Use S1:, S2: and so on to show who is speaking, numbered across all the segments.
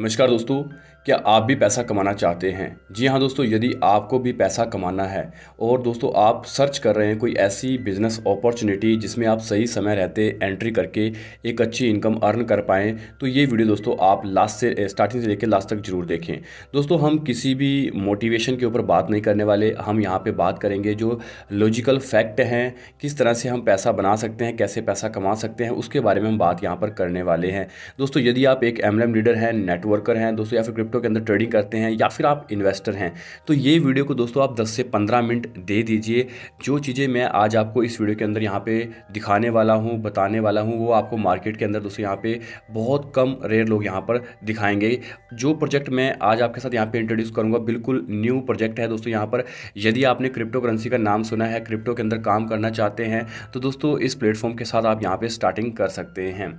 S1: नमस्कार दोस्तों क्या आप भी पैसा कमाना चाहते हैं जी हाँ दोस्तों यदि आपको भी पैसा कमाना है और दोस्तों आप सर्च कर रहे हैं कोई ऐसी बिज़नेस अपॉर्चुनिटी जिसमें आप सही समय रहते एंट्री करके एक अच्छी इनकम अर्न कर पाएँ तो ये वीडियो दोस्तों आप लास्ट से स्टार्टिंग से लेकर लास्ट तक जरूर देखें दोस्तों हम किसी भी मोटिवेशन के ऊपर बात नहीं करने वाले हम यहाँ पर बात करेंगे जो लॉजिकल फैक्ट हैं किस तरह से हम पैसा बना सकते हैं कैसे पैसा कमा सकते हैं उसके बारे में हम बात यहाँ पर करने वाले हैं दोस्तों यदि आप एक एम लीडर हैं नेटवर्कर हैं दोस्तों या फिर क्रिप्टो क्रिप्टो के अंदर ट्रेडिंग करते हैं या फिर आप इन्वेस्टर हैं तो ये वीडियो को दोस्तों आप 10 से 15 मिनट दे दीजिए जो चीज़ें मैं आज आपको इस वीडियो के अंदर यहाँ पे दिखाने वाला हूँ बताने वाला हूँ वो आपको मार्केट के अंदर दोस्तों यहाँ पे बहुत कम रेयर लोग यहाँ पर दिखाएंगे जो प्रोजेक्ट मैं आज आपके साथ यहाँ पर इंट्रोड्यूस करूँगा बिल्कुल न्यू प्रोजेक्ट है दोस्तों यहाँ पर यदि आपने क्रिप्टो करेंसी का नाम सुना है क्रिप्टो के अंदर काम करना चाहते हैं तो दोस्तों इस प्लेटफॉर्म के साथ आप यहाँ पर स्टार्टिंग कर सकते हैं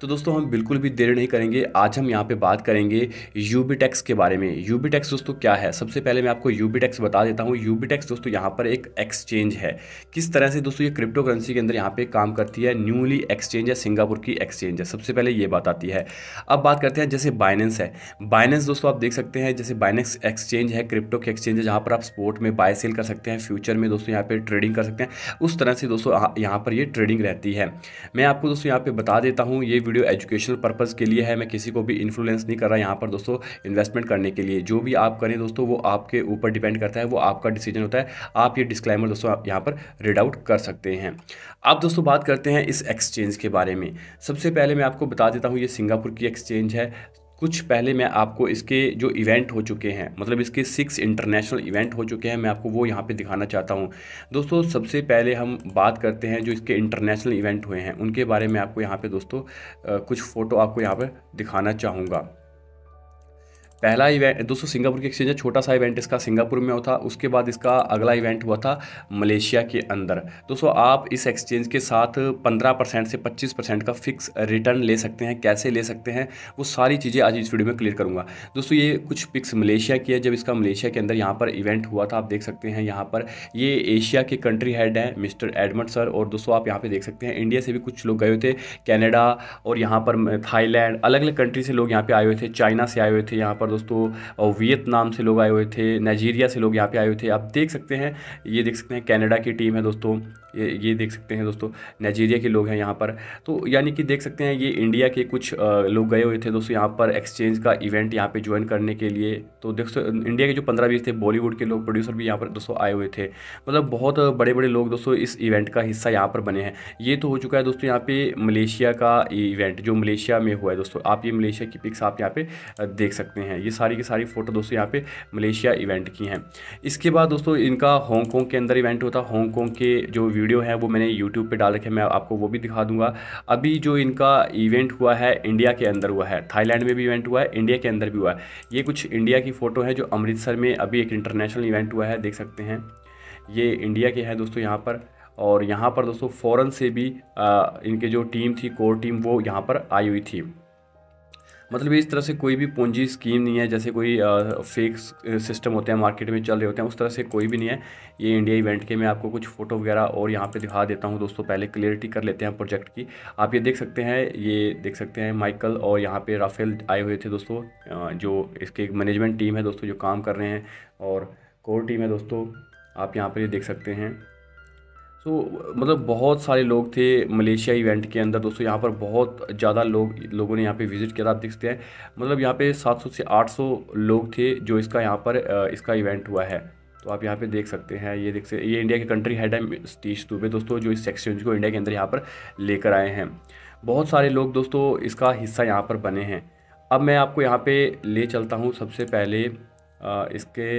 S1: तो दोस्तों हम बिल्कुल भी देर नहीं करेंगे आज हम यहाँ पर बात करेंगे यूबीटेक टैक्स के बारे में यूबी टैक्स दोस्तों क्या है सबसे पहले मैं आपको यूबी टैक्स बता देता हूँ बी टैक्स दोस्तों यहाँ पर एक एक्सचेंज है किस तरह से दोस्तों ये क्रिप्टो करेंसी के अंदर यहाँ पे काम करती है न्यूली एक्सचेंज है सिंगापुर की एक्सचेंज है सबसे पहले ये बात आती है अब बात करते हैं जैसे बाइनेंस है बाइनेंस दोस्तों आप देख सकते हैं जैसे बाइनेंस एक्सचेंज है क्रिप्टो के एक्सचेंज है जहाँ पर आप स्पोर्ट में बाय सेल कर सकते हैं फ्यूचर में दोस्तों यहाँ पर ट्रेडिंग कर सकते हैं उस तरह से दोस्तों यहाँ पर ये ट्रेडिंग रहती है मैं आपको दोस्तों यहाँ पर बता देता हूँ ये वीडियो एजुकेशनल पर्पज़ के लिए है मैं किसी को भी इन्फ्लुएंस नहीं कर रहा यहाँ पर दोस्तों इन्वेस्टमेंट करने के लिए जो भी आप करें दोस्तों वो आपके ऊपर डिपेंड करता है वो आपका डिसीजन होता है आप ये डिस्क्लाइमर दोस्तों आप यहाँ पर रीड आउट कर सकते हैं अब दोस्तों बात करते हैं इस एक्सचेंज के बारे में सबसे पहले मैं आपको बता देता हूँ ये सिंगापुर की एक्सचेंज है कुछ पहले मैं आपको इसके जो इवेंट हो चुके हैं मतलब इसके सिक्स इंटरनेशनल इवेंट हो चुके हैं मैं आपको वो यहाँ पे दिखाना चाहता हूँ दोस्तों सबसे पहले हम बात करते हैं जो इसके इंटरनेशनल इवेंट हुए हैं उनके बारे में आपको यहाँ पे दोस्तों कुछ फ़ोटो आपको यहाँ पर दिखाना चाहूँगा पहला इवेंट दोस्तों सिंगापुर के एक्सचेंज है छोटा सा इवेंट इसका सिंगापुर में होता उसके बाद इसका अगला इवेंट हुआ था मलेशिया के अंदर दोस्तों आप इस एक्सचेंज के साथ 15 परसेंट से 25 परसेंट का फिक्स रिटर्न ले सकते हैं कैसे ले सकते हैं वो सारी चीज़ें आज इस वीडियो में क्लियर करूँगा दोस्तों ये कुछ पिक्स मलेशिया की है जब इसका मलेशिया के अंदर यहाँ पर इवेंट हुआ था आप देख सकते हैं यहाँ पर ये एशिया के कंट्री हेड हैं मिस्टर एडमट सर और दोस्तों आप यहाँ पर देख सकते हैं इंडिया से भी कुछ लोग गए हुए थे कैनेडा और यहाँ पर थाईलैंड अलग अलग कंट्री से लोग यहाँ पर आए हुए थे चाइना से आए हुए थे यहाँ पर पर दोस्तों वियतनाम से लोग आए हुए थे नाइजीरिया से लोग यहाँ पे आए हुए थे आप देख सकते हैं ये देख सकते हैं कनाडा की टीम है दोस्तों ये ये देख सकते हैं दोस्तों नाइजीरिया के लोग हैं यहाँ पर तो यानी कि देख सकते हैं ये इंडिया के कुछ लोग गए हुए थे दोस्तों यहाँ पर एक्सचेंज का इवेंट यहाँ पर ज्वाइन करने के लिए तो देख इंडिया के जो पंद्रह बीस थे बॉलीवुड के लोग प्रोड्यूसर भी यहाँ पर दोस्तों आए हुए थे मतलब बहुत बड़े बड़े लोग दोस्तों इस इवेंट का हिस्सा यहाँ पर बने हैं ये तो हो चुका है दोस्तों यहाँ पर मलेशिया का इवेंट जो मलेशिया में हुआ है दोस्तों आप ये मलेशिया की पिक्स आप यहाँ पर देख सकते हैं ये सारी की सारी फ़ोटो दोस्तों यहाँ पर मलेशिया इवेंट की हैं इसके बाद दोस्तों इनका हॉन्गकॉन्ग के अंदर इवेंट होता हांगकॉन्ग के जो व्यू वीडियो है वो मैंने यूट्यूब पे डाल रखे मैं आपको वो भी दिखा दूंगा अभी जो इनका इवेंट हुआ है इंडिया के अंदर हुआ है थाईलैंड में भी इवेंट हुआ है इंडिया के अंदर भी हुआ है ये कुछ इंडिया की फ़ोटो है जो अमृतसर में अभी एक इंटरनेशनल इवेंट हुआ है देख सकते हैं ये इंडिया के हैं दोस्तों यहाँ पर और यहाँ पर दोस्तों फ़ौरन से भी आ, इनके जो टीम थी कोर टीम वो यहाँ पर आई हुई थी मतलब इस तरह से कोई भी पूंजी स्कीम नहीं है जैसे कोई फेक सिस्टम होते हैं मार्केट में चल रहे होते हैं उस तरह से कोई भी नहीं है ये इंडिया इवेंट के मैं आपको कुछ फ़ोटो वगैरह और यहाँ पे दिखा देता हूँ दोस्तों पहले क्लियरिटी कर लेते हैं प्रोजेक्ट की आप ये देख सकते हैं ये देख सकते हैं माइकल और यहाँ पर राफेल आए हुए थे दोस्तों जो इसके मैनेजमेंट टीम है दोस्तों जो काम कर रहे हैं और कोर टीम है दोस्तों आप यहाँ पर ये देख सकते हैं तो मतलब बहुत सारे लोग थे मलेशिया इवेंट के अंदर दोस्तों यहाँ पर बहुत ज़्यादा लोग लोगों ने यहाँ पे विज़िट किया था आप देख सकते हैं मतलब यहाँ पे 700 से 800 लोग थे जो इसका यहाँ पर इसका इवेंट हुआ है तो आप यहाँ पे देख सकते हैं ये देख सकते ये इंडिया के कंट्री हेड है सतीश दुबे दोस्तों जो इस एक्सचेंज को इंडिया के अंदर यहाँ पर लेकर आए हैं बहुत सारे लोग दोस्तों इसका हिस्सा यहाँ पर बने हैं अब मैं आपको यहाँ पर ले चलता हूँ सबसे पहले इसके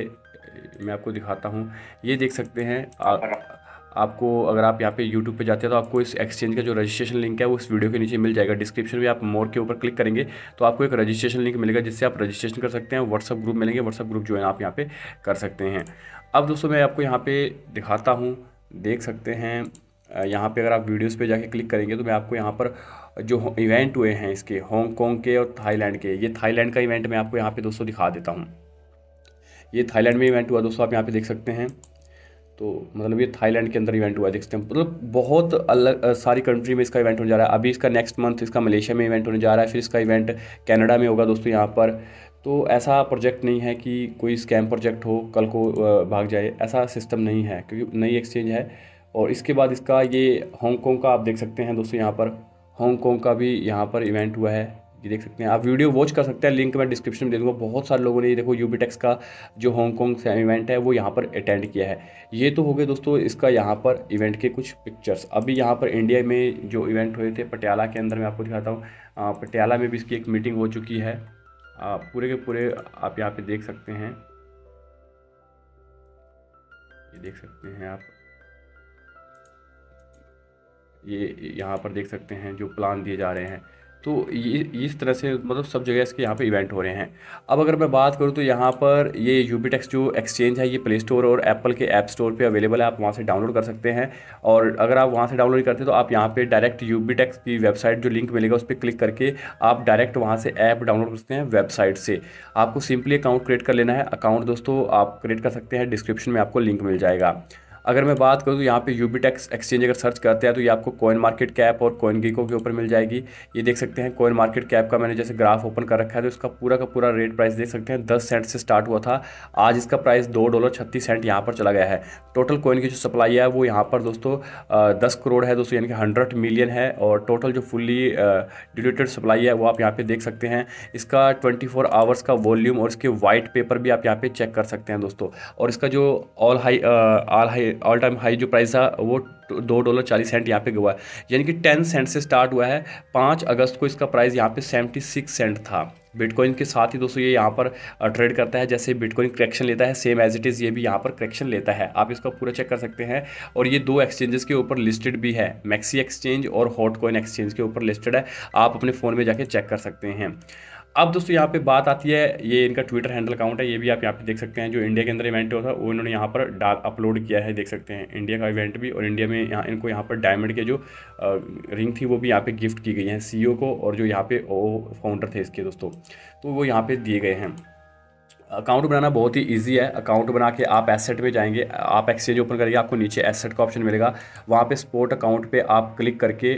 S1: मैं आपको दिखाता हूँ ये देख सकते हैं आपको अगर आप यहाँ पे यूट्यूब पे जाते हैं तो आपको इस एक्सचेंज का जो रजिस्ट्रेशन लिंक है वो इस वीडियो के नीचे मिल जाएगा डिस्क्रिप्शन में आप मोर के ऊपर क्लिक करेंगे तो आपको एक रजिस्ट्रेशन लिंक मिलेगा जिससे आप रजिस्ट्रेशन कर सकते हैं व्हाट्सअप ग्रुप मिलेंगे व्हाट्सअप ग्रुप जो है आप यहाँ पर कर सकते हैं अब दोस्तों मैं आपको यहाँ पर दिखाता हूँ देख सकते हैं यहाँ पर अगर आप वीडियोज़ पर जाकर क्लिक करेंगे तो मैं आपको यहाँ पर जो इवेंट हुए हैं इसके हांगकॉन्ग के और थाईलैंड के ये थाईलैंड का इवेंट मैं आपको यहाँ पे दोस्तों दिखा देता हूँ ये थाईलैंड में इवेंट हुआ दोस्तों आप यहाँ पे देख सकते हैं तो मतलब ये थाईलैंड के अंदर इवेंट हुआ है नेक्स्ट हैं मतलब बहुत अलग सारी कंट्री में इसका इवेंट होने जा रहा है अभी इसका नेक्स्ट मंथ इसका मलेशिया में इवेंट होने जा रहा है फिर इसका इवेंट कनाडा में होगा दोस्तों यहाँ पर तो ऐसा प्रोजेक्ट नहीं है कि कोई स्कैम प्रोजेक्ट हो कल को भाग जाए ऐसा सिस्टम नहीं है क्योंकि नई एक्सचेंज है और इसके बाद इसका ये हांगकॉन्ग का आप देख सकते हैं दोस्तों यहाँ पर हांगकॉन्ग का भी यहाँ पर इवेंट हुआ है ये देख सकते हैं आप वीडियो वॉच कर सकते हैं लिंक मैं डिस्क्रिप्शन में दे दूँगा बहुत सारे लोगों ने ये देखो यूबीटेक्स का जो हांगकॉन्ग इवेंट है वो यहाँ पर अटेंड किया है ये तो हो गए दोस्तों इसका यहाँ पर इवेंट के कुछ पिक्चर्स अभी यहाँ पर इंडिया में जो इवेंट हुए थे पटियाला के अंदर मैं आपको दिखाता हूँ पटियाला में भी इसकी एक मीटिंग हो चुकी है आ, पूरे के पूरे आप यहाँ पर देख सकते हैं ये देख सकते हैं आप ये यहाँ पर देख सकते हैं जो प्लान दिए जा रहे हैं तो ये इस तरह से मतलब सब जगह इसके यहाँ पे इवेंट हो रहे हैं अब अगर मैं बात करूँ तो यहाँ पर ये यूपी टेक्स जो एक्सचेंज है ये प्ले स्टोर और एप्पल के ऐप स्टोर पे अवेलेबल है आप वहाँ से डाउनलोड कर सकते हैं और अगर आप वहाँ से डाउनलोड करते हैं तो आप यहाँ पर डायरेक्ट यूपी टेक्स की वेबसाइट जो लिंक मिलेगा उस पर क्लिक करके आप डायरेक्ट वहाँ से ऐप डाउनलोड कर सकते हैं वेबसाइट से आपको सिंपली अकाउंट क्रिएट कर लेना है अकाउंट दोस्तों आप क्रिएट कर सकते हैं डिस्क्रिप्शन में आपको लिंक मिल जाएगा अगर मैं बात करूँ तो यहाँ पे यू टैक्स एक्सचेंज अगर सर्च करते हैं तो ये आपको कोइन मार्केट कैप और कोइन गीको के ऊपर मिल जाएगी ये देख सकते हैं कोइन मार्केट कैप का मैंने जैसे ग्राफ ओपन कर रखा है तो इसका पूरा का पूरा रेट प्राइस देख सकते हैं दस सेंट से स्टार्ट हुआ था आज इसका प्राइस दो डॉलर छत्तीस सेंट यहाँ पर चला गया है टोटल कोइन की जो सप्लाई है वो यहाँ पर दोस्तों दस करोड़ है दोस्तों यानी कि हंड्रेड मिलियन है और टोटल जो फुल्ली डिटेटेड सप्लाई है वो आप यहाँ पर देख सकते हैं इसका ट्वेंटी आवर्स का वॉल्यूम और इसके वाइट पेपर भी आप यहाँ पर चेक कर सकते हैं दोस्तों और इसका जो all high all high all time high जो प्राइस था वो दो डॉलर चालीस सेंट यहाँ पे हुआ है यानी कि टेन सेंट से स्टार्ट हुआ है पाँच अगस्त को इसका प्राइस यहाँ पे सेवेंटी सिक्स सेंट था बिटकॉइन के साथ ही दोस्तों ये यहाँ पर ट्रेड करता है जैसे बिटकॉइन करेक्शन लेता है सेम एज इट इज़ ये भी यहाँ पर करेक्शन लेता है आप इसका पूरा चेक कर सकते हैं और ये दो एक्सचेंजेस के ऊपर लिस्टेड भी है मैक्सी एक्सचेंज और हॉट कॉइन एक्सचेंज के ऊपर लिस्टेड है आप अपने फ़ोन में जाके चेक कर सकते हैं अब दोस्तों यहाँ पे बात आती है ये इनका ट्विटर हैंडल अकाउंट है ये भी आप यहाँ पे देख सकते हैं जो इंडिया के अंदर इवेंट हुआ था वो इन्होंने यहाँ पर डाल अपलोड किया है देख सकते हैं इंडिया का इवेंट भी और इंडिया में यहाँ इनको यहाँ पर डायमंड के जो रिंग थी वो भी यहाँ पे गिफ्ट की गई है सी e को और जो यहाँ पे ओ फाउंडर थे इसके दोस्तों तो वो यहाँ पर दिए गए हैं अकाउंट बनाना बहुत ही इजी है अकाउंट बना के आप एसेट पे जाएंगे आप एक्सचेंज ओपन करिए आपको नीचे एसेट का ऑप्शन मिलेगा वहाँ पे स्पोर्ट अकाउंट पे आप क्लिक करके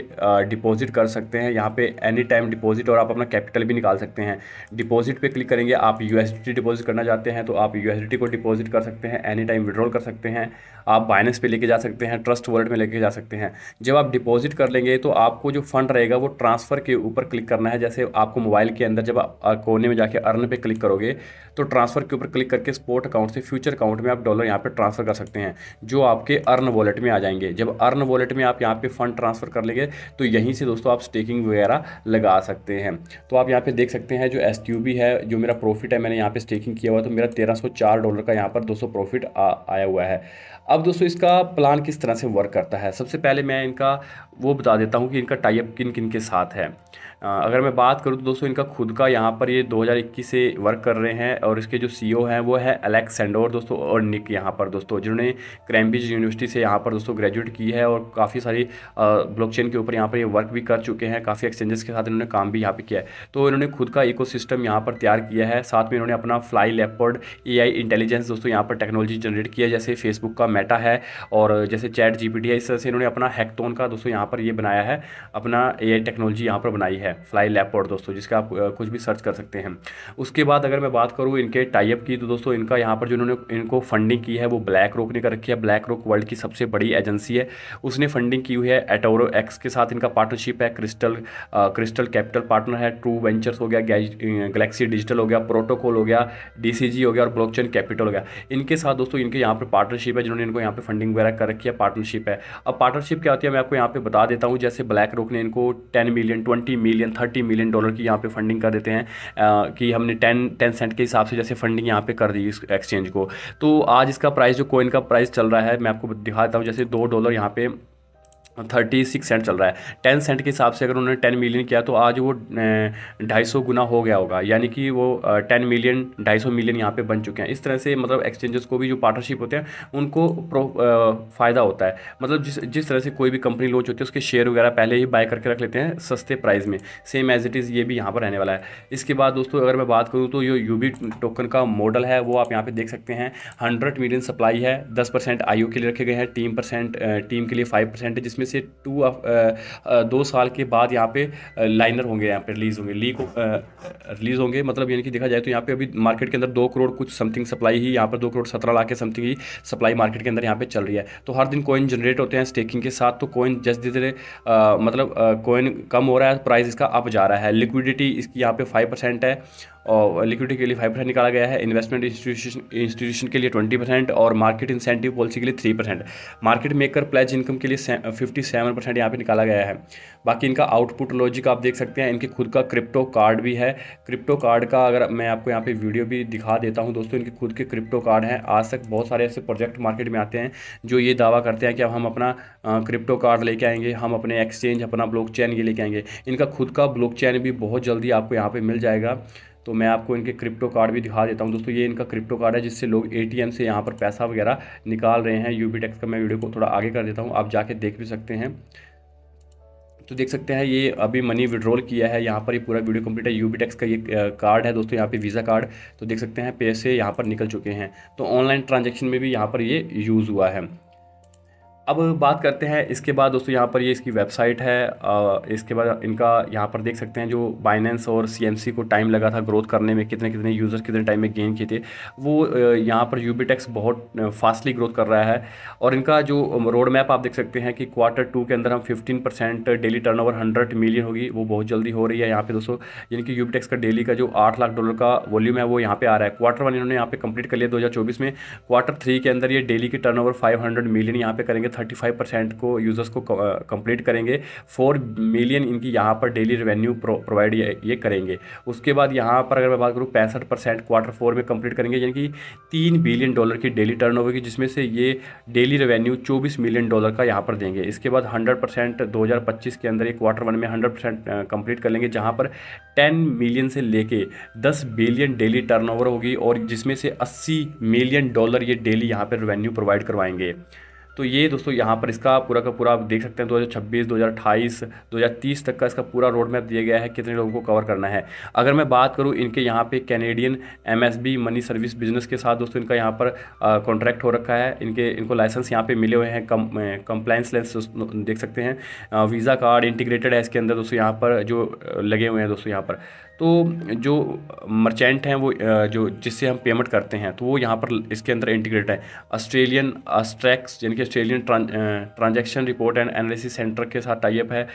S1: डिपॉजिट कर सकते हैं यहाँ पे एनी टाइम डिपॉजिट और आप अपना कैपिटल भी निकाल सकते हैं डिपॉजिट पे क्लिक करेंगे आप यू डिपॉजिट करना चाहते हैं तो आप यू को डिपॉजिट कर सकते हैं एनी टाइम विड्रॉल कर सकते हैं आप बाइनेंस पे लेके जा सकते हैं ट्रस्ट वॉलेट में लेके जा सकते हैं जब आप डिपॉजिट कर लेंगे तो आपको जो फंड रहेगा वो ट्रांसफ़र के ऊपर क्लिक करना है जैसे आपको मोबाइल के अंदर जब आप कोने में जाके अर्न पे क्लिक करोगे तो ट्रांसफ़र के ऊपर क्लिक करके स्पोर्ट अकाउंट से फ्यूचर अकाउंट में आप डॉलर यहाँ पर ट्रांसफ़र कर सकते हैं जो आपके अर्न वॉलेट में आ जाएंगे जब अर्न वॉलेट में आप यहाँ पर फंड ट्रांसफ़र कर लेंगे तो यहीं से दोस्तों आप स्टेकिंग वगैरह लगा सकते हैं तो आप यहाँ पर देख सकते हैं जो एस है जो मेरा प्रॉफिट है मैंने यहाँ पर स्टेकिंग किया हुआ तो मेरा तेरह डॉलर का यहाँ पर दोस्तों प्रॉफिट आया हुआ है अब दोस्तों इसका प्लान किस तरह से वर्क करता है सबसे पहले मैं इनका वो बता देता हूँ कि इनका टाइप किन किन के साथ है अगर मैं बात करूँ तो दोस्तों इनका खुद का यहाँ पर ये 2021 से वर्क कर रहे हैं और इसके जो सीईओ e हैं वो है अलेक्सेंडोर सेंडोर दोस्तों और निक यहाँ पर दोस्तों जिन्होंने क्रैम्ब्रिज यूनिवर्सिटी से यहाँ पर दोस्तों ग्रेजुएट की है और काफ़ी सारी ब्लॉक के ऊपर यहाँ पर ये वर्क भी कर चुके हैं काफ़ी एक्सचेंजेस के साथ इन्होंने काम भी यहाँ पर किया है तो इन्होंने खुद का इको सिस्टम यहाँ पर तैयार किया है साथ में इन्होंने अपना फ्लाई लेपर्ड ए इंटेलिजेंस दोस्तों यहाँ पर टेक्नोलॉजी जनरेट किया जैसे फेसबुक का मेटा है और जैसे चैट जी है इस तरह से इन्होंने अपना हैकथोन का दोस्तों यहाँ पर ये बनाया है अपना ए टेक्नोलॉजी यहाँ पर बनाई है है फ्लाई लेपर्ड दोस्तों जिसका आप कुछ भी सर्च कर सकते हैं उसके बाद अगर मैं बात करूँ इनके टाइप की तो दोस्तों इनका यहाँ पर जिन्होंने इनको फंडिंग की है वो ब्लैक रोक ने कर रखी है ब्लैक रोक वर्ल्ड की सबसे बड़ी एजेंसी है उसने फंडिंग की हुई है एटोरो एक्स के साथ इनका पार्टनरशिप है क्रिस्टल क्रिस्टल कैपिटल पार्टनर है ट्रू वेंचर्स हो गया गैलेक्सी डिजिटल हो गया प्रोटोकॉल हो गया डीसीजी हो गया और ब्लॉकचेन कैपिटल हो गया इनके साथ दोस्तों इनके यहाँ पर पार्टनरशिप है जिन्होंने इनको यहाँ पर फंडिंग वगैरह कर रखी है पार्टनरशिप है अब पार्टनरशिप क्या होती है मैं आपको यहाँ पर बता देता हूँ जैसे ब्लैक रोक ने इनको ten million twenty million million thirty million dollar की यहाँ पे फंडिंग कर देते हैं आ, कि हमने टेन टेन सेंट के हिसाब से जैसे फंडिंग यहाँ पे कर दी इस एक्सचेंज को तो आज इसका प्राइस जो कोइन का प्राइस चल रहा है मैं आपको दिखाता हूँ जैसे दो डॉलर यहाँ पे थर्टी सिक्स सेंट चल रहा है टेन सेंट के हिसाब से अगर उन्होंने टेन मिलियन किया तो आज वो ढाई सौ गुना हो गया होगा यानी कि वो टेन मिलियन ढाई सौ मिलियन यहाँ पे बन चुके हैं इस तरह से मतलब एक्सचेंजेस को भी जो पार्टनरशिप होते हैं उनको फ़ायदा होता है मतलब जिस जिस तरह से कोई भी कंपनी लॉन्च होती है उसके शेयर वगैरह पहले ही बाय करके रख लेते हैं सस्ते प्राइस में सेम एज इट इज़ ये भी यहाँ पर रहने वाला है इसके बाद दोस्तों अगर मैं बात करूँ तो ये यू टोकन का मॉडल है वो आप यहाँ पर देख सकते हैं हंड्रेड मिलियन सप्लाई है दस परसेंट के लिए रखे गए हैं टीम परसेंट टीम के लिए फाइव परसेंट जिसमें जिसमें से टू दो साल के बाद यहाँ पे लाइनर होंगे यहाँ पे रिलीज़ होंगे लीक रिलीज़ होंगे मतलब यानी कि देखा जाए तो यहाँ पे अभी मार्केट के अंदर दो करोड़ कुछ समथिंग सप्लाई ही यहाँ पर दो करोड़ सत्रह लाख के समथिंग ही सप्लाई मार्केट के अंदर यहाँ पे चल रही है तो हर दिन कॉइन जनरेट होते हैं स्टेकिंग के साथ तो कॉइन जस्ट धीरे धीरे मतलब कॉइन कम हो रहा है प्राइस इसका अप जा रहा है लिक्विडिटी इसकी यहाँ पे फाइव परसेंट है और लिक्विडिटी के लिए फाइव परसेंट निकाला गया है इन्वेस्टमेंट इंस्टीट्यूशन इंस्टीट्यूशन के लिए ट्वेंटी परसेंट और मार्केट इंसेंटिव पॉलिसी के लिए three percent market maker pledge income के लिए फिफ्टी सेवन परसेंट यहाँ पर निकाला गया है बाकी इनका आउटपुट लॉजिक आप देख सकते हैं इनके खुद का क्रिप्टो कार्ड भी है क्रिप्टो कार्ड का अगर मैं आपको यहाँ पर वीडियो भी दिखा देता हूँ दोस्तों इनके खुद के क्रिप्टो कार्ड हैं आज तक बहुत सारे ऐसे प्रोजेक्ट मार्केट में आते हैं जो ये दावा करते हैं कि अब हम अपना क्रिप्टो कार्ड लेके आएंगे हम अपने एक्सचेंज अपना ब्लॉकचेन ये लेके आएंगे इनका खुद का ब्लॉकचेन भी बहुत जल्दी आपको यहाँ पर मिल जाएगा तो मैं आपको इनके क्रिप्टो कार्ड भी दिखा देता हूँ दोस्तों ये इनका क्रिप्टो कार्ड है जिससे लोग ए से यहाँ पर पैसा वगैरह निकाल रहे हैं यू का मैं वीडियो को थोड़ा आगे कर देता हूँ आप जाके देख भी सकते हैं तो देख सकते हैं ये अभी मनी विड्रॉल किया है यहाँ पर ये पूरा वीडियो कंप्लीट है यू टैक्स का ये कार्ड है दोस्तों यहाँ पे वीज़ा कार्ड तो देख सकते हैं पैसे यहाँ पर निकल चुके हैं तो ऑनलाइन ट्रांजेक्शन में भी यहाँ पर ये यूज़ हुआ है अब बात करते हैं इसके बाद दोस्तों यहाँ पर ये इसकी वेबसाइट है इसके बाद इनका यहाँ पर देख सकते हैं जो बाइनेंस और सी को टाइम लगा था ग्रोथ करने में कितने कितने यूजर्स कितने टाइम में गेन किए थे वो यहाँ पर यू बहुत फास्टली ग्रोथ कर रहा है और इनका जो रोड मैप आप देख सकते हैं कि क्वार्टर टू के अंदर हम fifteen percent daily turn over hundred million होगी वो बहुत जल्दी हो रही है यहाँ पे दोस्तों यानी कि यू का डेली का जो आठ लाख डॉलर का वॉल्यूम है वो यहाँ पर आ रहा है क्वार्टर वन इन्होंने यहाँ पर कंप्लीट कर लिया दो में क्वार्टर थ्री के अंदर ये डेली की टर्न ओवर मिलियन यहाँ पर करेंगे थर्टी फाइव परसेंट को यूज़र्स को कंप्लीट uh, करेंगे फोर मिलियन इनकी यहाँ पर डेली रेवेन्यू प्रोवाइड ये करेंगे उसके बाद यहाँ पर अगर मैं बात करूँ पैंसठ परसेंट क्वार्टर फोर में कंप्लीट करेंगे यानी कि तीन बिलियन डॉलर की डेली टर्न की जिसमें से ये डेली रेवेन्यू चौबीस मिलियन डॉलर का यहाँ पर देंगे इसके बाद हंड्रेड परसेंट दो हज़ार पच्चीस के अंदर ये क्वार्टर वन में हंड्रेड परसेंट कंप्लीट कर लेंगे जहाँ पर टेन मिलियन से लेके दस बिलियन डेली टर्न होगी और जिसमें से अस्सी मिलियन डॉलर ये डेली यहाँ पर रेवेन्यू प्रोवाइड करवाएंगे तो ये दोस्तों यहाँ पर इसका पूरा का पूरा आप देख सकते हैं दो हज़ार 2028 2030 तक का इसका पूरा रोड मैप दिया गया है कितने लोगों को कवर करना है अगर मैं बात करूँ इनके यहाँ पे Canadian MSB money service business के साथ दोस्तों इनका यहाँ पर कॉन्ट्रैक्ट हो रखा है इनके इनको लाइसेंस यहाँ पर मिले हुए हैं कम कंप्लाइंस लेंस देख सकते हैं वीज़ा कार्ड इंटीग्रेटेड है इसके अंदर दोस्तों यहाँ पर जो लगे हुए हैं दोस्तों यहाँ पर तो जो मर्चेंट हैं वो जो जिससे हम पेमेंट करते हैं तो वो यहाँ पर इसके अंदर इंटीग्रेट है ऑस्ट्रेलियन अस्ट्रैक्स यानी कि Australian transaction report and analysis centre के साथ टाइप है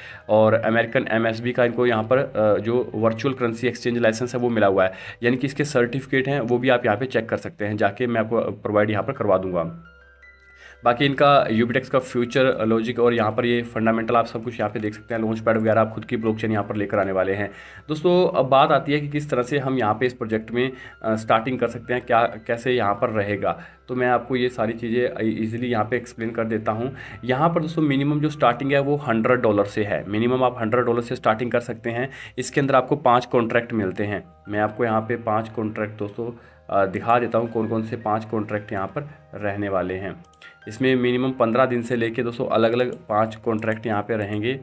S1: और अमेरिकन एमएसबी का इनको यहाँ पर जो वर्चुअल करेंसी एक्सचेंज लाइसेंस है वो मिला हुआ है यानी कि इसके सर्टिफिकेट हैं वो भी आप यहाँ पर चेक कर सकते हैं जाके मैं आपको प्रोवाइड यहाँ पर करवा दूँगा बाकी इनका यूबीटेक्स का फ्यूचर लॉजिक और यहाँ पर ये फंडामेंटल आप सब कुछ यहाँ पे देख सकते हैं लॉन्च पैड वगैरह आप खुद की ब्लॉकचेन यहाँ पर लेकर आने वाले हैं दोस्तों अब बात आती है कि किस तरह से हम यहाँ पे इस प्रोजेक्ट में स्टार्टिंग कर सकते हैं क्या कैसे यहाँ पर रहेगा तो मैं आपको ये सारी चीज़ें ईजिली यहाँ पे एक्सप्लेन कर देता हूँ यहाँ पर दोस्तों मिनिमम जो स्टार्टिंग है वो हंड्रेड डॉलर से है मिनिमम आप हंड्रेड डॉलर से स्टार्टिंग कर सकते हैं इसके अंदर आपको पाँच कॉन्ट्रैक्ट मिलते हैं मैं आपको यहाँ पर पाँच कॉन्ट्रैक्ट दोस्तों दिखा देता हूँ कौन कौन से पाँच कॉन्ट्रैक्ट यहाँ पर रहने वाले हैं इसमें मिनिमम पंद्रह दिन से लेके दोस्तों अलग अलग पाँच कॉन्ट्रैक्ट यहाँ पे रहेंगे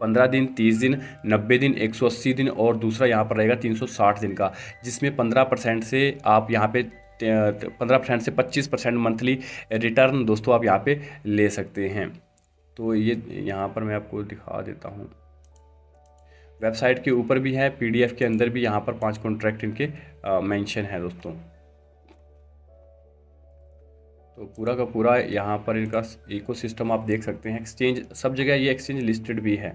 S1: पंद्रह दिन तीस दिन नब्बे दिन एक सौ अस्सी दिन और दूसरा यहाँ पर रहेगा तीन सौ साठ दिन का जिसमें पंद्रह परसेंट से आप यहाँ पे पंद्रह परसेंट से पच्चीस परसेंट मंथली रिटर्न दोस्तों आप यहाँ पे ले सकते हैं तो ये यहाँ पर मैं आपको दिखा देता हूँ वेबसाइट के ऊपर भी है पीडीएफ के अंदर भी यहाँ पर पांच कॉन्ट्रैक्ट इनके मेंशन है दोस्तों तो पूरा का पूरा यहाँ पर इनका इकोसिस्टम आप देख सकते हैं एक्सचेंज सब जगह ये एक्सचेंज लिस्टेड भी है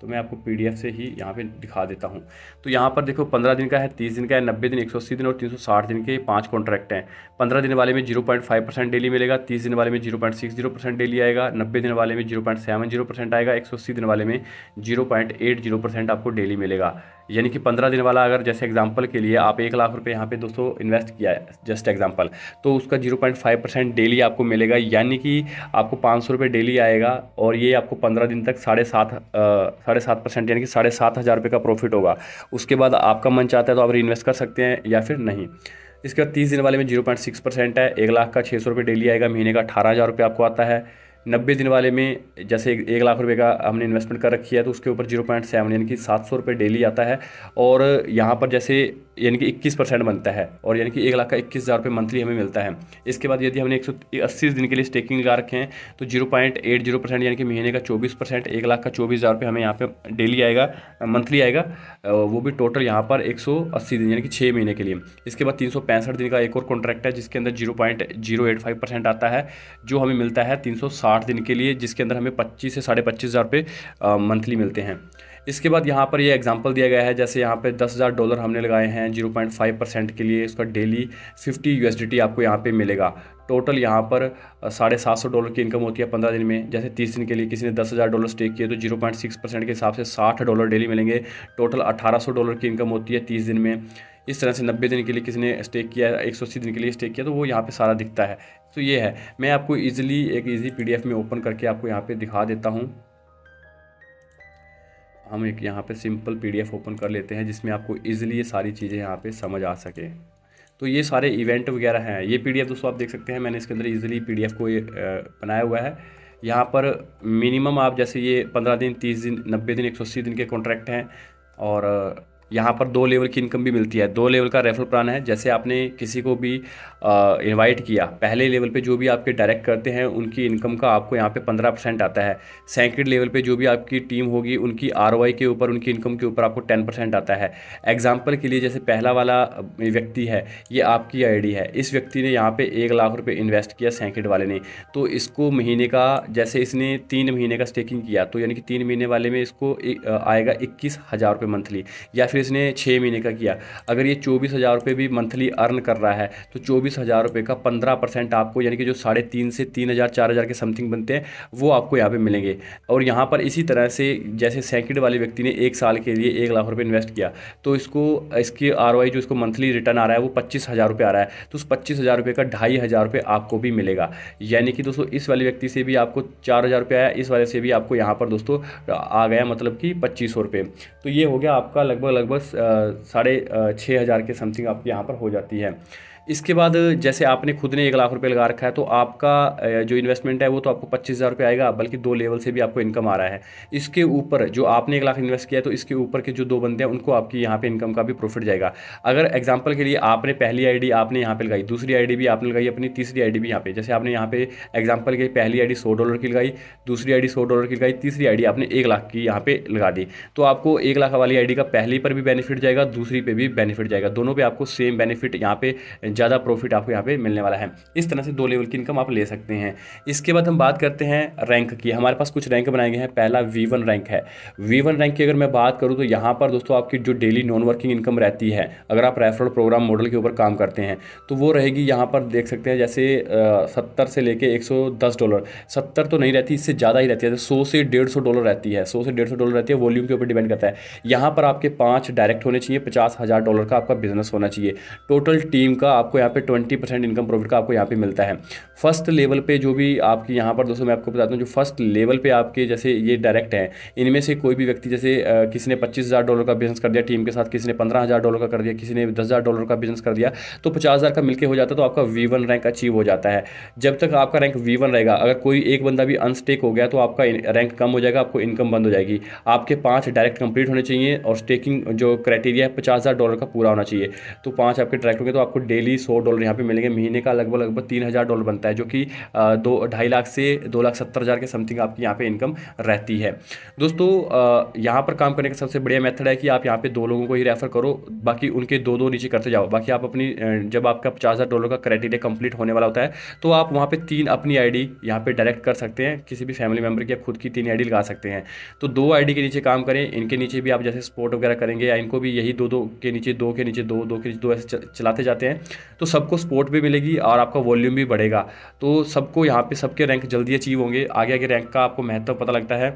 S1: तो मैं आपको पीडीएफ से ही यहाँ पे दिखा देता हूँ तो यहाँ पर देखो पंद्रह दिन का है तीस दिन का है नब्बे दिन एक सौ अस्सी दिन और तीन सौ साठ दिन के पांच कॉन्ट्रैक्ट हैं पंद्रह दिन वाले में zero point five percent daily मिलेगा तीस दिन वाले में zero point six zero percent daily आएगा नब्बे दिन वाले में zero point seven zero percent आएगा एक सौ अस्सी दिन वाले में zero point eight zero percent आपको डेली मिलेगा यानी कि पंद्रह दिन वाला अगर जैसे एग्जांपल के लिए आप एक लाख रुपए यहाँ पे दोस्तों इन्वेस्ट किया है जस्ट एग्जांपल तो उसका zero point five percent daily आपको मिलेगा यानी कि आपको पाँच सौ रुपये डेली आएगा और ये आपको पंद्रह दिन तक साढ़े सात साढ़े सात परसेंट यानी कि साढ़े सात हज़ार रुपये का प्रॉफिट होगा उसके बाद आपका मन चाहता है तो आप इन्वेस्ट कर सकते हैं या फिर नहीं इसके बाद तीस दिन वाले में जीरो पॉइंट सिक्स परसेंट है एक लाख का छः सौ रुपये डेली आएगा महीने का अठारह हज़ार रुपये आपको आता है नब्बे दिन वाले में जैसे एक, एक लाख रुपए का हमने इन्वेस्टमेंट कर रखी है तो उसके ऊपर जीरो पॉइंट सेवन यानी कि सात सौ रुपये डेली आता है और यहाँ पर जैसे यानी कि इक्कीस परसेंट बनता है और यानी कि एक लाख का इक्कीस हज़ार रुपये मंथली हमें मिलता है इसके बाद यदि हमने एक सौ अस्सी दिन के लिए स्टेकिंग लगा रखे हैं तो zero point eight zero percent यानी कि महीने का चौबीस परसेंट एक लाख का चौबीस हज़ार रुपये हमें यहाँ पर डेली आएगा मंथली आएगा वो भी टोटल यहाँ पर एक सौ अस्सी दिन यानी कि छः महीने के लिए इसके बाद तीन सौ पैंसठ दिन का एक और कॉन्ट्रैक्ट है जिसके अंदर zero point zero eight five percent आता है जो हमें मिलता है तीन सौ साठ आठ दिन के लिए जिसके अंदर हमें पच्चीस से साढ़े पच्चीस हज़ार रुपये मंथली मिलते हैं इसके बाद यहाँ पर ये एग्जांपल दिया गया है जैसे यहाँ पे दस हज़ार डॉलर हमने लगाए हैं जीरो पॉइंट फाइव परसेंट के लिए उसका डेली फिफ्टी यू आपको यहाँ पे मिलेगा टोटल यहाँ पर साढ़े सात सौ डॉलर की इनकम होती है पंद्रह दिन में जैसे तीस दिन के लिए किसी ने दस हज़ार डॉलर स्टेक किए तो जीरो पॉइंट सिक्स परसेंट के हिसाब से साठ डॉलर डेली मिलेंगे टोटल अठारह सौ डॉलर की इनकम होती है तीस दिन में इस तरह से नब्बे दिन के लिए किसी ने स्टेक किया एक सौ अस्सी दिन के लिए स्टेक किया तो वो यहाँ पे सारा दिखता है तो ये है मैं आपको ईजिली एक ईजी पी में ओपन करके आपको यहाँ पर दिखा देता हूँ हम एक यहाँ पे सिंपल पीडीएफ ओपन कर लेते हैं जिसमें आपको ईजिली ये सारी चीज़ें यहाँ पे समझ आ सके तो ये सारे इवेंट वगैरह हैं ये पी दोस्तों आप देख सकते हैं मैंने इसके अंदर ईजिली पी को बनाया हुआ है यहाँ पर मिनिमम आप जैसे ये पंद्रह दिन तीस दिन नब्बे दिन एक सौ अस्सी दिन के कॉन्ट्रैक्ट हैं और यहाँ पर दो लेवल की इनकम भी मिलती है दो लेवल का रेफरल प्लान है जैसे आपने किसी को भी इनवाइट किया पहले लेवल पे जो भी आपके डायरेक्ट करते हैं उनकी इनकम का आपको यहाँ पे पंद्रह परसेंट आता है सेकेंड लेवल पे जो भी आपकी टीम होगी उनकी आर के ऊपर उनकी इनकम के ऊपर आपको टेन परसेंट आता है एग्जाम्पल के लिए जैसे पहला वाला व्यक्ति है ये आपकी आई है इस व्यक्ति ने यहाँ पर एक लाख रुपये इन्वेस्ट किया सेंकेंड वाले ने तो इसको महीने का जैसे इसने तीन महीने का स्टेकिंग किया तो यानी कि तीन महीने वाले में इसको आएगा इक्कीस हज़ार रुपये मंथली या फिर फिर इसने छः महीने का किया अगर ये चौबीस हज़ार रुपये भी मंथली अर्न कर रहा है तो चौबीस हज़ार रुपये का पंद्रह परसेंट आपको यानी कि जो साढ़े तीन से तीन हज़ार चार हज़ार के समथिंग बनते हैं वो आपको यहाँ पर मिलेंगे और यहाँ पर इसी तरह से जैसे सैकड़ वाले व्यक्ति ने एक साल के लिए एक लाख रुपये इन्वेस्ट किया तो इसको इसकी आर जो इसको मंथली रिटर्न आ रहा है वो पच्चीस हज़ार रुपये आ रहा है तो उस पच्चीस हज़ार का ढाई हज़ार रुपये आपको भी मिलेगा यानी कि दोस्तों इस वाले व्यक्ति से भी आपको चार हज़ार रुपये आया इस वाले से भी आपको यहाँ पर दोस्तों आ गया मतलब कि पच्चीस सौ तो ये हो गया आपका लगभग लगभग साढ़े छः हज़ार के समथिंग आपके यहाँ पर हो जाती है इसके बाद जैसे आपने खुद ने एक लाख रुपये लगा रखा है तो आपका जो इन्वेस्टमेंट है वो तो आपको पच्चीस हज़ार रुपये आएगा बल्कि दो लेवल से भी आपको इनकम आ रहा है इसके ऊपर जो आपने एक लाख इन्वेस्ट किया है तो इसके ऊपर के जो दो बंदे हैं उनको आपकी यहाँ पर इनकम का भी प्रॉफिट जाएगा अगर एग्जाम्पल के लिए आपने पहली आई आपने यहाँ पर लगाई दूसरी आई भी आपने लगाई अपनी तीसरी आई भी यहाँ पर जैसे आपने यहाँ पर एग्जाम्पल की पहली आई सौ डॉलर की लगाई दूसरी आई सौ डॉलर की लगाई तीसरी आई आपने एक लाख की यहाँ पर लगा दी तो आपको एक लाख वाली आई का पहली पर भी बेनिफिट जाएगा दूसरी पर भी बेनिफिट जाएगा दोनों पर आपको सेम बेनिफिट यहाँ पर ज़्यादा प्रॉफिट आपको यहाँ पे मिलने वाला है इस तरह से दो लेवल की इनकम आप ले सकते हैं इसके बाद हम बात करते हैं रैंक की हमारे पास कुछ रैंक बनाए गए हैं पहला वी रैंक है वी रैंक की अगर मैं बात करूँ तो यहाँ पर दोस्तों आपकी जो डेली नॉन वर्किंग इनकम रहती है अगर आप रेफरल प्रोग्राम मॉडल के ऊपर काम करते हैं तो वो रहेगी यहाँ पर देख सकते हैं जैसे सत्तर से लेके एक डॉलर सत्तर तो नहीं रहती इससे ज़्यादा ही रहती है सौ से डेढ़ डॉलर रहती है सौ से डेढ़ डॉलर रहती है वॉल्यूम के ऊपर डिपेंड करता है यहाँ पर आपके पाँच डायरेक्ट होने चाहिए पचास हज़ार डॉलर का आपका बिजनेस होना चाहिए टोटल टीम का आप आपको यहाँ पे ट्वेंटी परसेंट इनकम प्रॉफिट का आपको यहाँ पे मिलता है फर्स्ट लेवल पे जो भी आपकी यहाँ पर दोस्तों मैं आपको बताता हूँ जो फर्स्ट लेवल पे आपके जैसे ये डायरेक्ट हैं इनमें से कोई भी व्यक्ति जैसे किसी ने पच्चीस हज़ार डॉलर का बिजनेस कर दिया टीम के साथ किसी ने पंद्रह हज़ार डॉलर का कर दिया किसी ने दस हज़ार डॉलर का बिजनेस कर दिया तो पचास हज़ार का मिलकर हो जाता है तो आपका वी वन रैंक अचीव हो जाता है जब तक आपका रैंक वी वन रहेगा अगर कोई एक बंदा भी अनस्टेक हो गया तो आपका रैंक कम हो जाएगा आपको इनकम बंद हो जाएगी आपके पाँच डायरेक्ट कंप्लीट होने चाहिए और स्टेकिंग जो क्राइटेरिया है पचास हज़ार डॉलर का पूरा होना चाहिए तो पाँच आपके डायरेक्ट होंगे तो आपको डेली ईजिली सौ डॉलर यहाँ पे मिलेंगे महीने का लगभग लगभग तीन हज़ार डॉलर बनता है जो कि दो ढाई लाख से दो लाख सत्तर हज़ार के समथिंग आपकी यहाँ पे इनकम रहती है दोस्तों यहाँ पर काम करने का सबसे बढ़िया मेथड है कि आप यहाँ पे दो लोगों को ही रेफ़र करो बाकी उनके दो दो नीचे करते जाओ बाकी आप अपनी जब आपका पचास डॉलर का क्राइटेरिया कंप्लीट होने वाला होता है तो आप वहाँ पर तीन अपनी आई डी यहाँ डायरेक्ट कर सकते हैं किसी भी फैमिली मेम्बर की आप खुद की तीन आई लगा सकते हैं तो दो आई के नीचे काम करें इनके नीचे भी आप जैसे स्पोर्ट वगैरह करेंगे या इनको भी यही दो दो के नीचे दो के नीचे दो दो के नीचे दो ऐसे चलाते जाते हैं तो सबको सपोर्ट भी मिलेगी और आपका वॉल्यूम भी बढ़ेगा तो सबको यहाँ पे सबके रैंक जल्दी अचीव होंगे आगे आगे रैंक का आपको महत्व पता लगता है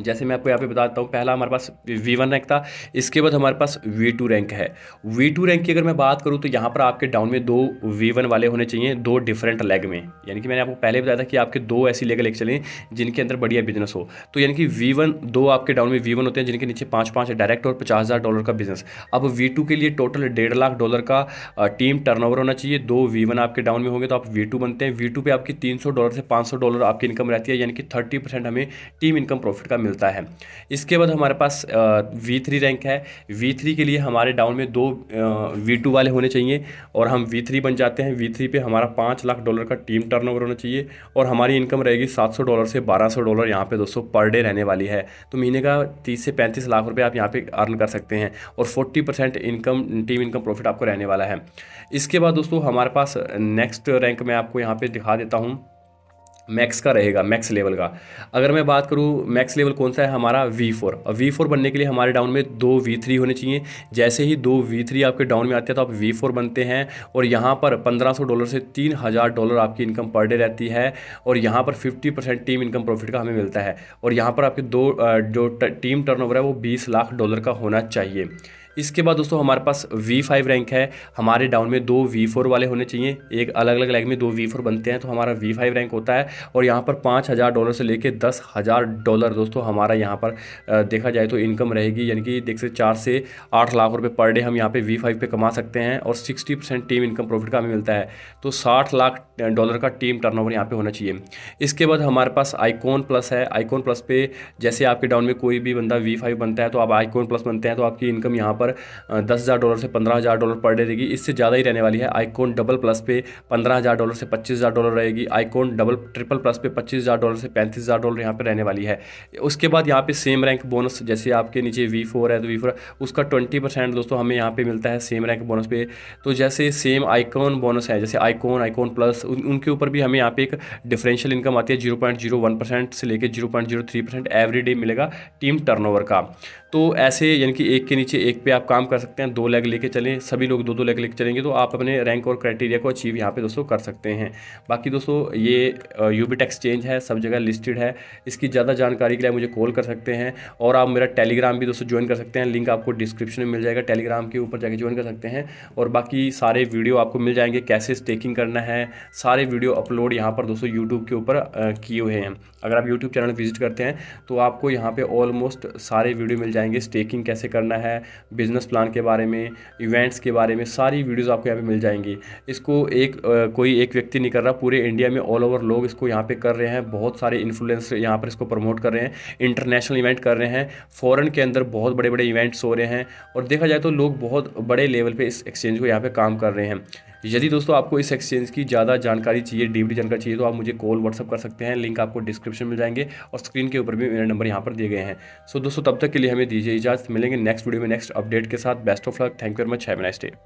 S1: जैसे मैं आपको यहाँ पे बताता हूँ पहला हमारे पास V1 रैंक था इसके बाद हमारे पास V2 रैंक है V2 रैंक की अगर मैं बात करूँ तो यहाँ पर आपके डाउन में दो V1 वाले होने चाहिए दो डिफरेंट लेग में यानी कि मैंने आपको पहले बताया था कि आपके दो ऐसी लेग लेके चलें जिनके अंदर बढ़िया बिजनेस हो तो यानी कि वी दो आपके डाउन में वी होते हैं जिनके नीचे पाँच पाँच डायरेक्ट और पचास हज़ार डॉलर का बिजनेस अब वी के लिए टोटल डेढ़ लाख डॉलर का टीम टर्न होना चाहिए दो वी आपके डाउन में होंगे तो आप वी बनते हैं वी टू आपकी तीन डॉलर से पाँच डॉलर आपकी इनकम रहती है यानी कि थर्टी हमें टीम इनकम प्रॉफिट का मिलता है इसके बाद हमारे पास वी थ्री रैंक है वी थ्री के लिए हमारे डाउन में दो वी टू वाले होने चाहिए और हम वी थ्री बन जाते हैं वी थ्री पे हमारा पाँच लाख डॉलर का टीम टर्नओवर होना चाहिए और हमारी इनकम रहेगी सात सौ डॉलर से बारह सौ डॉलर यहाँ पे दोस्तों पर डे रहने वाली है तो महीने का तीस से पैंतीस लाख रुपये आप यहाँ पर अर्न कर सकते हैं और forty percent income team income profit आपको रहने वाला है इसके बाद दोस्तों हमारे पास नेक्स्ट रैंक मैं आपको यहाँ पर दिखा देता हूँ मैक्स का रहेगा मैक्स लेवल का अगर मैं बात करूँ मैक्स लेवल कौन सा है हमारा वी फोर और वी फोर बनने के लिए हमारे डाउन में दो वी थ्री होने चाहिए जैसे ही दो वी थ्री आपके डाउन में आते हैं तो आप वी फोर बनते हैं और यहाँ पर पंद्रह सौ डॉलर से तीन हज़ार डॉलर आपकी इनकम पर डे रहती है और यहाँ पर fifty percent team income profit का हमें मिलता है और यहाँ पर आपके दो जो टीम टर्न है वो बीस लाख डॉलर का होना चाहिए इसके बाद दोस्तों हमारे पास वी फाइव रैंक है हमारे डाउन में दो वी फोर वाले होने चाहिए एक अलग अलग रैंक में दो वी फोर बनते हैं तो हमारा वी फाइव रैंक होता है और यहाँ पर पाँच हज़ार डॉलर से लेकर दस हज़ार डॉलर दोस्तों हमारा यहाँ पर देखा जाए तो इनकम रहेगी यानी कि देख सकते चार से आठ लाख रुपये पर डे हम यहाँ पे वी फाइव पे कमा सकते हैं और sixty percent team income profit का हमें मिलता है तो साठ लाख डॉलर का टीम ओवर यहाँ पे होना चाहिए इसके बाद हमारे पास आईकॉन प्लस है आईकॉन प्लस पे जैसे आपके डाउन में कोई भी बंदा वी फाइव बनता है तो आप आईकॉन प्लस बनते हैं तो आपकी इनकम यहाँ पर पर दस हज़ार डॉलर से पंद्रह हज़ार डॉलर पर डे रहेगी इससे ज़्यादा ही रहने वाली है आईकॉन डबल प्लस पे पंद्रह हज़ार डॉलर से पच्चीस हज़ार डॉलर रहेगी आईकॉन डबल ट्रिपल प्लस पे पच्चीस हज़ार डॉलर से पैंतीस हज़ार डॉलर यहाँ पर रहने वाली है उसके बाद यहाँ पे सेम रैंक बोनस जैसे आपके नीचे वी फोर है तो वी फोर उसका ट्वेंटी परसेंट दोस्तों हमें यहाँ पर मिलता है सेम रैंक बोनस पे तो जैसे सेम आईकॉन बोनस है जैसे आइकॉन आइकॉन प्लस उनके ऊपर भी हमें यहाँ पे एक डिफरेंशियल इनकम आती है zero point zero one percent से लेकर zero point zero three percent every day मिलेगा टीम टर्नओवर का तो ऐसे यानी कि एक के नीचे एक पे आप काम कर सकते हैं दो लेग लेके चलें सभी लोग दो दो लेग लेके चलेंगे तो आप अपने रैंक और क्राइटेरिया को अचीव यहाँ पे दोस्तों कर सकते हैं बाकी दोस्तों ये यूबिट एक्सचेंज है सब जगह लिस्टेड है इसकी ज़्यादा जानकारी के लिए मुझे कॉल कर सकते हैं और आप मेरा टेलीग्राम भी दोस्तों ज्वाइन कर सकते हैं लिंक आपको डिस्क्रिप्शन में मिल जाएगा टेलीग्राम के ऊपर जाके ज्वाइन कर सकते हैं और बाकी सारे वीडियो आपको मिल जाएंगे कैसे स्टेकिंग करना है सारे वीडियो अपलोड यहाँ पर दोस्तों यूट्यूब के ऊपर किए हुए हैं अगर आप यूट्यूब चैनल विजिट करते हैं तो आपको यहाँ पर ऑलमोस्ट सारे वीडियो मिल जाएंगे जाएंगे स्टेकिंग कैसे करना है बिज़नेस प्लान के बारे में इवेंट्स के बारे में सारी वीडियोस आपको यहाँ पे मिल जाएंगी इसको एक कोई एक व्यक्ति नहीं कर रहा पूरे इंडिया में ऑल ओवर लोग इसको यहाँ पे कर रहे हैं बहुत सारे इन्फ्लुएंस यहाँ पर इसको प्रमोट कर रहे हैं इंटरनेशनल इवेंट कर रहे हैं फ़ॉरन के अंदर बहुत बड़े बड़े इवेंट्स हो रहे हैं और देखा जाए तो लोग बहुत बड़े लेवल पर इस एक्सचेंज को यहाँ पर काम कर रहे हैं यदि दोस्तों आपको इस एक्सचेंज की ज़्यादा जानकारी चाहिए डीपली जानकारी चाहिए तो आप मुझे कॉल व्हाट्सअप कर सकते हैं लिंक आपको डिस्क्रिप्शन मिल जाएंगे और स्क्रीन के ऊपर भी मेरे नंबर यहाँ पर दिए गए हैं सो दोस्तों तब तक के लिए हमें दीजिए इजाज़त मिलेंगे नेक्स्ट वीडियो में नेक्स्ट अपडेट के साथ best of luck thank you very much have nice day